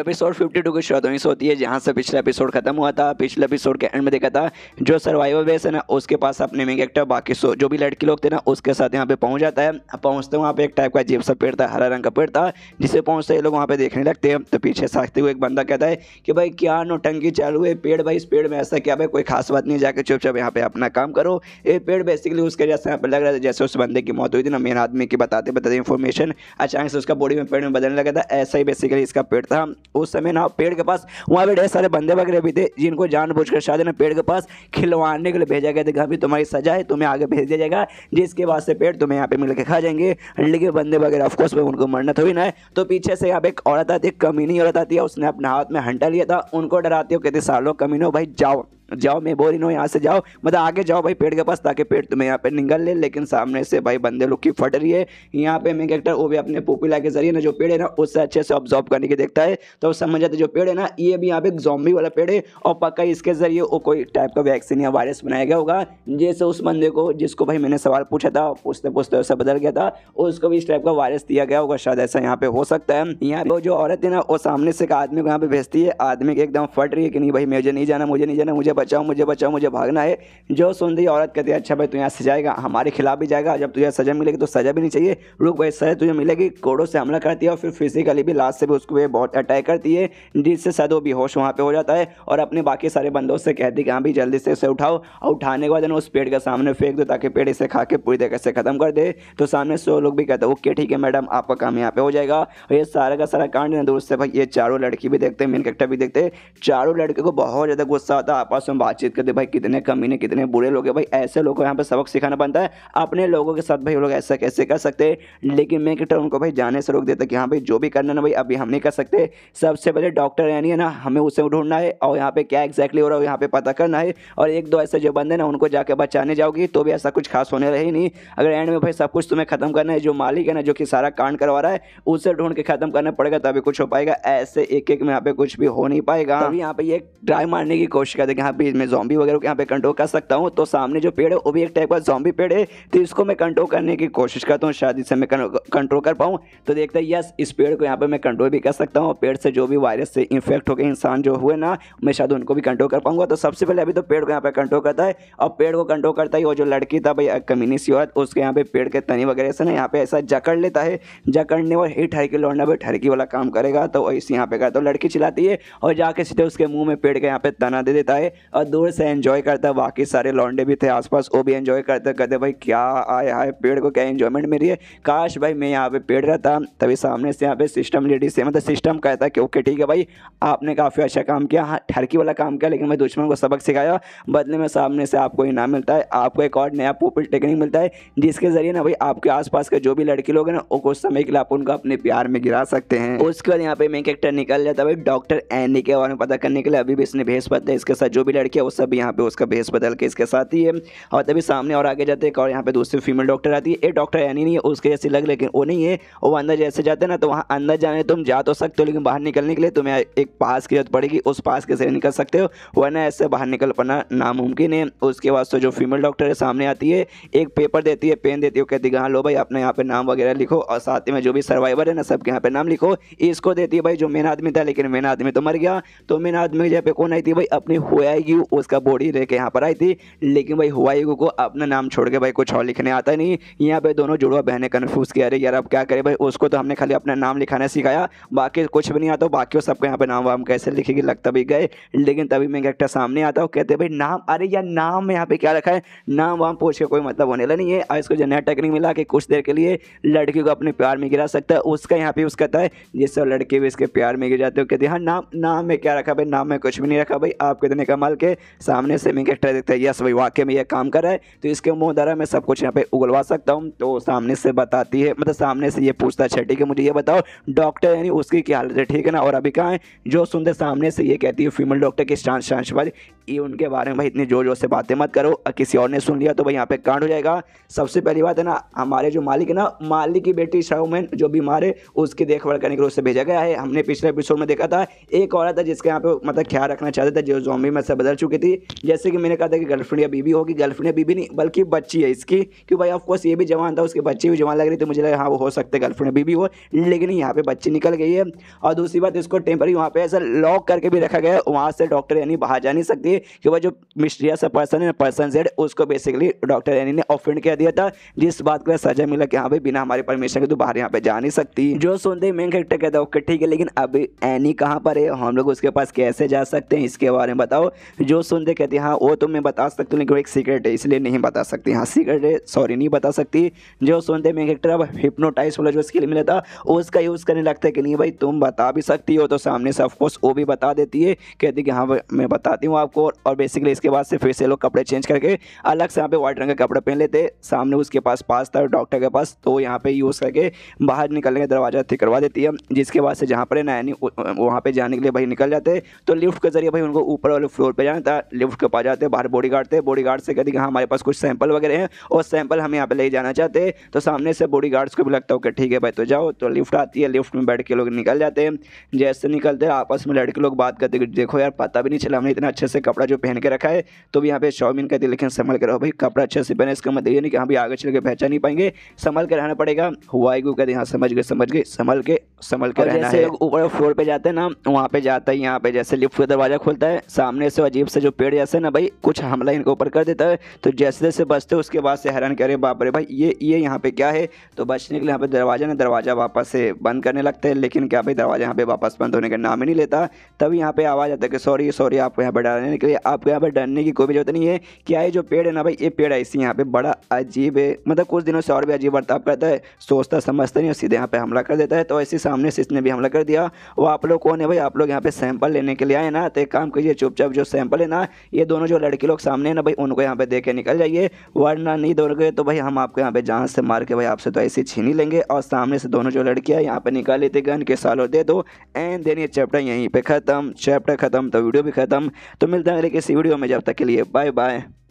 episode 52 की से होती है जहाँ से पिछला एपिसोड खत्म हुआ था पिछले एपिसोड के एंड में देखा था जो सर्वाइवर बेस है ना उसके पास अपने मेन एक्टर बाकी सो जो भी लड़की लोग थे ना उसके साथ यहाँ पे पहुँच जाता है पहुँचते वहाँ पे एक टाइप का जीप सा पेड़ था हरा रंग का पेड़ था जिसे पहुँचते लोग वहाँ पे देखने लगते हैं तो पीछे साखते हुए एक बंदा कहता है कि भाई क्या नोटंकी चालू है पेड़ भाई इस पेड़ में ऐसा क्या भाई कोई खास बात नहीं जाकर चुपचाप यहाँ पे अपना काम करो ये पेड़ बेसिकली उसके जैसे यहाँ पर लग रहा था जैसे उस बंदे की मौत हुई थी ना मेन आदमी की बताते बताते इन्फॉर्मेशन अचानक से उसका बॉडी में पेड़ में बदलने लगा था ऐसा ही बेसिकली इसका पेड़ था उस समय ना पेड़ के पास वहाँ पे ढेर सारे बंदे वगैरह भी थे जिनको जानबूझकर शायद ना पेड़ के पास खिलवाने के लिए भेजा गया था अभी तुम्हारी सजा है तुम्हें आगे भेज दिया जाएगा जिसके बाद से पेड़ तुम्हें यहाँ पे के खा जाएंगे लेकिन बंदे वगैरह ऑफकोर्स उनको मरना थोड़ी ना है तो पीछे से यहाँ पे एक औरत आती है कमीनी औरत आती है उसने अपने हाथ में हंटा लिया था उनको डराती हो कहते सालों कमीनो भाई जाओ जाओ मैं बोरिंग हूँ यहाँ से जाओ मतलब आगे जाओ भाई पेड़ के पास ताकि पेड़ तुम्हें यहाँ पे निकल ले लेकिन सामने से भाई बंदे लोग की फट रही है यहाँ पे मैं कैक्टर वो भी अपने पोपिला के जरिए ना जो पेड़ है ना उससे अच्छे से ऑब्जॉर्व करने के देखता है तो समझ जाते जो पेड़ है ना ये भी यहाँ पे जॉम्बी वाला पेड़ है और पक्का इसके जरिए वो कोई टाइप का वैक्सीन या वायरस बनाया गया होगा जैसे उस बंदे को जिसको भाई मैंने सवाल पूछा था पूछते पूछते उससे बदल गया था उसको भी इस टाइप का वायरस दिया गया होगा शायद ऐसा यहाँ पे हो सकता है यहाँ पे जो औरत है ना वो सामने से आदमी को यहाँ पे भेजती है आदमी के एकदम फट रही है कि नहीं भाई मुझे नहीं जाना मुझे नहीं जाना मुझे बचाओ मुझे बचाओ मुझे भागना है जो सुन रही औरत कहती है अच्छा भाई तू यहाँ से जाएगा हमारे खिलाफ भी जाएगा जब तुझे सजा मिलेगी तो सजा भी नहीं चाहिए रुक भाई सजा तुझे मिलेगी कोड़ों से हमला करती है और फिर फिजिकली भी लास्ट से भी उसको बहुत अटैक करती है जिससे सदो बेहोश वहाँ पर हो जाता है और अपने बाकी सारे बंदों से कहती है कि हाँ भी जल्दी से उसे उठाओ और उठाने के बाद उस पेड़ के सामने फेंक दो ताकि पेड़ इसे खा के पूरी तरह से ख़त्म कर दे तो सामने सौ लोग भी कहते हैं ओके ठीक है मैडम आपका काम यहाँ पे हो जाएगा और ये सारा का सारा कांड दूर से भाई ये चारों लड़की भी देखते हैं मेन कैक्टर भी देखते हैं चारों लड़के को बहुत ज़्यादा गुस्सा आता है आपस आपस में बातचीत करते भाई कितने कमीने कितने बुरे लोग हैं भाई ऐसे लोगों को यहाँ पर सबक सिखाना बनता है अपने लोगों के साथ भाई लोग ऐसा कैसे कर सकते लेकिन मैं कहता हूँ उनको भाई जाने से रोक देता कि हाँ भाई जो भी करना ना भाई अभी हम नहीं कर सकते सबसे पहले डॉक्टर यानी है ना हमें उसे ढूंढना है और यहाँ पर क्या एक्जैक्टली हो रहा है यहाँ पर पता करना है और एक दो ऐसे जो बंदे ना उनको जाकर बचाने जाओगी तो भी ऐसा कुछ खास होने रहे नहीं अगर एंड में भाई सब कुछ तुम्हें खत्म करना है जो मालिक है ना जो कि सारा कांड करवा रहा है उसे ढूंढ के खत्म करना पड़ेगा तभी कुछ हो पाएगा ऐसे एक एक में यहाँ पे कुछ भी हो नहीं पाएगा अभी यहाँ पे ये ट्राई मारने की कोशिश करते हैं पे मैं जॉम्बी वगैरह को यहाँ पे कंट्रोल कर सकता हूँ तो सामने जो पेड़ है वो भी एक टाइप का जॉम्बी पेड़ है तो इसको मैं कंट्रोल करने की कोशिश करता हूँ शायद इसे मैं कंट्रोल कर पाऊँ तो देखते हैं यस इस पेड़ को यहाँ पर मैं कंट्रोल भी कर सकता हूँ पेड़ से जो भी वायरस से इन्फेक्ट हो गए इंसान जो हुए ना मैं शायद उनको भी कंट्रोल कर पाऊँगा तो सबसे पहले अभी तो पेड़ को यहाँ पर कंट्रोल करता है और पेड़ को कंट्रोल करता है वो जो लड़की था भाई कमीनी सी औरत उसके यहाँ पर पेड़ के तनी वगैरह से ना यहाँ पे ऐसा जकड़ लेता है जकड़ने और ही हरकी लौड़ना भाई ठरकी वाला काम करेगा तो ऐसे यहाँ पे करता तो लड़की चिल्लाती है और जाके सीधे उसके मुंह में पेड़ के यहाँ पे तना दे देता है और दूर से एंजॉय करता बाकी सारे लॉन्डे भी थे आसपास वो भी एंजॉय करते कहते भाई क्या आए हाय पेड़ को क्या एंजॉयमेंट मिली है काश भाई मैं यहाँ पे पेड़ रहता तभी सामने से यहाँ पे सिस्टम लेडीज से मतलब सिस्टम कहता कि ओके ठीक है भाई आपने काफ़ी अच्छा काम किया हाँ ठरकी वाला काम किया लेकिन मैं दुश्मन को सबक सिखाया बदले में सामने से आपको इनाम मिलता है आपको एक और नया पोपल टेक्निक मिलता है जिसके ज़रिए ना भाई आपके आस के जो भी लड़के लोग हैं ना वो कुछ समय के लिए आप उनको अपने प्यार में गिरा सकते हैं उसके बाद यहाँ पे मैं एक निकल जाता है भाई डॉक्टर एनी के बारे में पता करने के लिए अभी भी इसने भेज पाते है इसके साथ जो भी लड़की है वो सब यहाँ पे उसका भेस बदल के इसके साथ ही है और तभी सामने और आगे जाते हैं और यहाँ पे दूसरी फीमेल डॉक्टर आती है ये डॉक्टर यानी नहीं है उसके जैसे लग लेकिन वो नहीं है वो अंदर जैसे जाते हैं ना तो वहाँ अंदर जाने तुम जा तो सकते हो लेकिन बाहर निकलने के लिए तुम्हें एक पास की जरूरत पड़ेगी उस पास के से निकल सकते हो वरना ऐसे बाहर निकल पाना नामुमकिन है उसके बाद तो जो फीमेल डॉक्टर है सामने आती है एक पेपर देती है पेन देती है कहती है हाँ लो भाई अपने यहाँ पर नाम वगैरह लिखो और साथ में जो भी सर्वाइवर है ना सबके यहाँ पर नाम लिखो इसको देती है भाई जो मेन आदमी था लेकिन मेन आदमी तो मर गया तो मेन आदमी जहाँ पे कौन आई थी भाई अपनी हुआ यू उसका बॉडी रह के यहाँ पर आई थी लेकिन भाई हुआ यू को अपना नाम छोड़ के भाई कुछ और लिखने आता नहीं यहाँ पे दोनों जुड़वा बहने कन्फ्यूज़ किया अरे यार अब क्या करें भाई उसको तो हमने खाली अपना नाम लिखाना सिखाया बाकी कुछ भी नहीं आता बाकी सबको यहाँ पर नाम वाम कैसे लिखेगी लगता भी गए लेकिन तभी मैं कैरेक्टर सामने आता हूँ कहते भाई नाम अरे यार नाम यहाँ पे क्या रखा है नाम वाम पूछ के कोई मतलब होने वाला नहीं है और इसको जनरल टेक्निक मिला कि कुछ देर के लिए लड़की को अपने प्यार में गिरा सकता है उसका यहाँ पे उसका था जिससे लड़के भी इसके प्यार में गिर जाते हो कहते हैं हाँ नाम नाम में क्या रखा भाई नाम में कुछ भी नहीं रखा भाई आप कितने कमाल निकाल के सामने से मैं ट्राई देखते हैं यस भाई वाक्य में यह काम कर रहा है तो इसके मुँह द्वारा मैं सब कुछ यहाँ पे उगलवा सकता हूँ तो सामने से बताती है मतलब सामने से ये पूछता है ठीक है मुझे ये बताओ डॉक्टर यानी उसकी क्या हालत है ठीक है ना और अभी कहाँ है जो सुनते सामने से ये कहती है फीमेल डॉक्टर की शांत शांत वाली ये उनके बारे में भाई इतनी जोर जोर से बातें मत करो किसी और ने सुन लिया तो भाई यहाँ पे कांड हो जाएगा सबसे पहली बात है ना हमारे जो मालिक है ना मालिक की बेटी शाहमैन जो बीमार है उसकी देखभाल करने के लिए उसे भेजा गया है हमने पिछले एपिसोड में देखा था एक औरत है जिसके यहाँ पे मतलब ख्याल रखना चाहते थे जो जॉम्बी में सब बदल चुकी थी जैसे कि मैंने कहा था कि गर्लफ्रेंड या बीबी होगी गर्लफ्रेंड या बीबी नहीं बल्कि बच्ची है इसकी क्योंकि भाई ऑफकोर्स ये भी जवान था उसके बच्चे भी जवान लग रही थी तो मुझे लगा हाँ वो हो सकते गर्लफ्रेंड या बीबी हो लेकिन यहाँ पर बच्ची निकल गई है और दूसरी बात इसको टेम्परी वहाँ पर ऐसा लॉक करके भी रखा गया वहाँ से डॉक्टर यानी बाहर जा नहीं सकती कि वह जो मिस्ट्रिया सा पर्सन है पर्सन सेड उसको बेसिकली डॉक्टर यानी ने ऑफेंड कर दिया था जिस बात का सजा मिला कि हाँ भाई बिना हमारे परमिशन के तो बाहर यहाँ पर जा नहीं सकती जो सुनते मेन कैरेक्टर कहता है ओके ठीक है लेकिन अभी एनी कहाँ पर है हम लोग उसके पास कैसे जा सकते हैं इसके बारे में बताओ जो सुनते कहते हाँ वो तो मैं बता सकती हूँ लेकिन वो एक सीक्रेट है इसलिए नहीं बता सकती हाँ सीक्रेट है सॉरी नहीं बता सकती जो सुनते मैं एक अब हिप्नोटाइज वाला जो स्किल मिला था उसका यूज़ करने लगता है कि नहीं भाई तुम बता भी सकती हो तो सामने से ऑफकोर्स वो भी बता देती है कहती कि हाँ मैं बताती हूँ आपको और बेसिकली इसके बाद से फिर से लोग कपड़े चेंज करके अलग से यहाँ पे व्हाइट रंग के कपड़े पहन लेते सामने उसके पास पास था डॉक्टर के पास तो यहाँ पे यूज़ करके बाहर निकलने का दरवाज़ा करवा देती है जिसके बाद से जहाँ पर है ना वहाँ पर जाने के लिए भाई निकल जाते तो लिफ्ट के जरिए भाई उनको ऊपर वाले फ्लोर पर पे जाएँ लिफ्ट के पास जाते बाहर बॉडी गार्ड थे बॉडी गार्ड से कहते कि हाँ हमारे पास कुछ सैंपल वगैरह हैं और सैंपल हम यहाँ पर ले जाना चाहते तो सामने से बॉडी गार्ड्स को भी लगता हो कि ठीक है भाई तो जाओ तो लिफ्ट आती है लिफ्ट में बैठ के लोग निकल जाते हैं जैसे निकलते आपस में लड़के लोग बात करते देखो यार पता भी नहीं चला हमने इतना अच्छे से कपड़ा जो पहन के रखा है तो भी यहाँ पे शॉमिन कहते लेकिन संभल के रहो भाई कपड़ा अच्छे से पहने इसका मतलब ये नहीं कि हम भी आगे चल के पहचान नहीं पाएंगे संभल के रहना पड़ेगा हुआ को कहते यहाँ समझ गए समझ गए संभल के संभल के रहना है ऊपर फ्लोर पर जाते हैं ना वहाँ पे जाता है यहाँ पे जैसे लिफ्ट का दरवाजा खुलता है सामने से अजीब से जो पेड़ जैसे ना भाई कुछ हमला इनके ऊपर कर देता है तो जैसे जैसे बचते उसके बाद से हैरान करें बाप रे भाई ये ये यहाँ पे क्या है तो बचने के लिए यहाँ पे दरवाज़ा ना दरवाज़ा वापस से बंद करने लगता है लेकिन क्या भाई दरवाज़ा यहाँ पे वापस बंद होने का नाम ही नहीं लेता तब यहाँ पे आवाज़ आता है कि सॉरी सॉरी आपको यहाँ पर डरने के लिए आपको यहाँ पर डरने की कोई भी जरूरत नहीं है क्या ये जो पेड़ है ना भाई ये पेड़ ऐसी यहाँ पे बड़ा अजीब है मतलब कुछ दिनों से और भी अजीब बर्ताव करता है सोचता समझता नहीं और सीधे यहाँ पे हमला कर देता है तो ऐसे सामने से इसने भी हमला कर दिया वो आप लोग कौन है भाई आप लोग यहाँ पे सैंपल लेने के लिए आए ना तो एक काम कीजिए चुपचाप जो सैंपल है ना ये दोनों जो लड़के लोग सामने हैं ना भाई उनको यहाँ पे दे के निकल जाइए वरना नहीं गए तो भाई हम आपको यहाँ पे जहाँ से मार के भाई आपसे तो ऐसे छीनी लेंगे और सामने से दोनों जो लड़कियाँ यहाँ पे निकाल लेते गन के सालों दे दो एंड देन ये चैप्टर यहीं पर ख़त्म चैप्टर ख़त्म तो वीडियो भी ख़त्म तो मिलता है अगले किसी वीडियो में जब तक के लिए बाय बाय